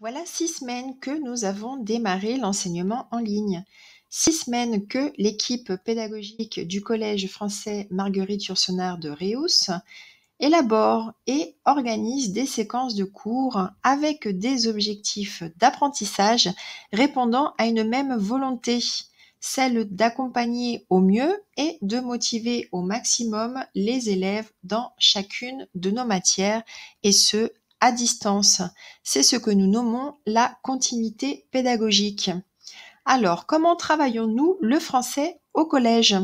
Voilà six semaines que nous avons démarré l'enseignement en ligne. Six semaines que l'équipe pédagogique du Collège français Marguerite Yourcenar de Reus élabore et organise des séquences de cours avec des objectifs d'apprentissage répondant à une même volonté, celle d'accompagner au mieux et de motiver au maximum les élèves dans chacune de nos matières, et ce, à distance. C'est ce que nous nommons la continuité pédagogique. Alors, comment travaillons-nous le français au collège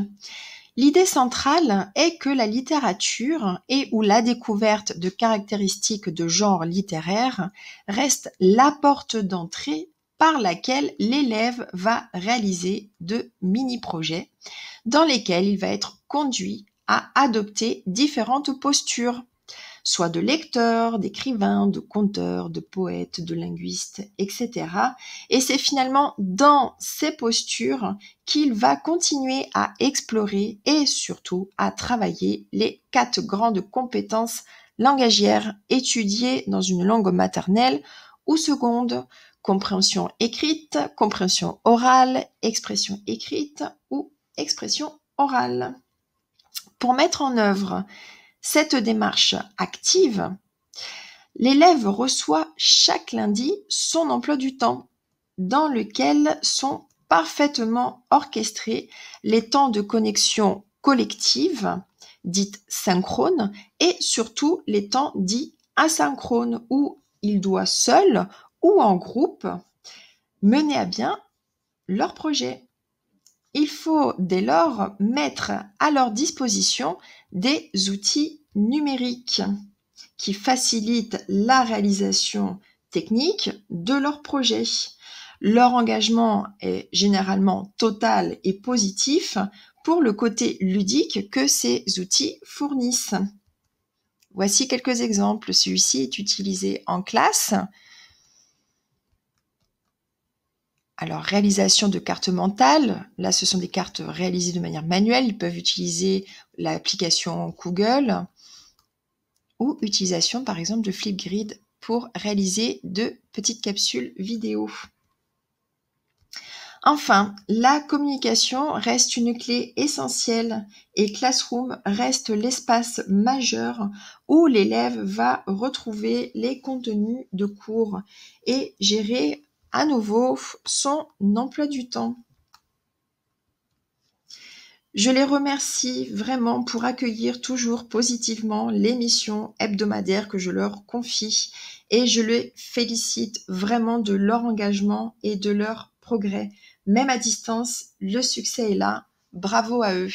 L'idée centrale est que la littérature et ou la découverte de caractéristiques de genre littéraire reste la porte d'entrée par laquelle l'élève va réaliser de mini-projets dans lesquels il va être conduit à adopter différentes postures soit de lecteur, d'écrivain, de conteur, de poète, de linguiste, etc. Et c'est finalement dans ces postures qu'il va continuer à explorer et surtout à travailler les quatre grandes compétences langagières étudiées dans une langue maternelle ou seconde, compréhension écrite, compréhension orale, expression écrite ou expression orale. Pour mettre en œuvre cette démarche active, l'élève reçoit chaque lundi son emploi du temps, dans lequel sont parfaitement orchestrés les temps de connexion collective, dites synchrone, et surtout les temps dits asynchrones, où il doit seul ou en groupe mener à bien leur projet. Il faut dès lors mettre à leur disposition des outils numériques qui facilitent la réalisation technique de leur projet. Leur engagement est généralement total et positif pour le côté ludique que ces outils fournissent. Voici quelques exemples. Celui-ci est utilisé en classe Alors, réalisation de cartes mentales. Là, ce sont des cartes réalisées de manière manuelle. Ils peuvent utiliser l'application Google ou utilisation, par exemple, de Flipgrid pour réaliser de petites capsules vidéo. Enfin, la communication reste une clé essentielle et Classroom reste l'espace majeur où l'élève va retrouver les contenus de cours et gérer à nouveau son emploi du temps. Je les remercie vraiment pour accueillir toujours positivement l'émission hebdomadaire que je leur confie et je les félicite vraiment de leur engagement et de leur progrès. Même à distance, le succès est là. Bravo à eux.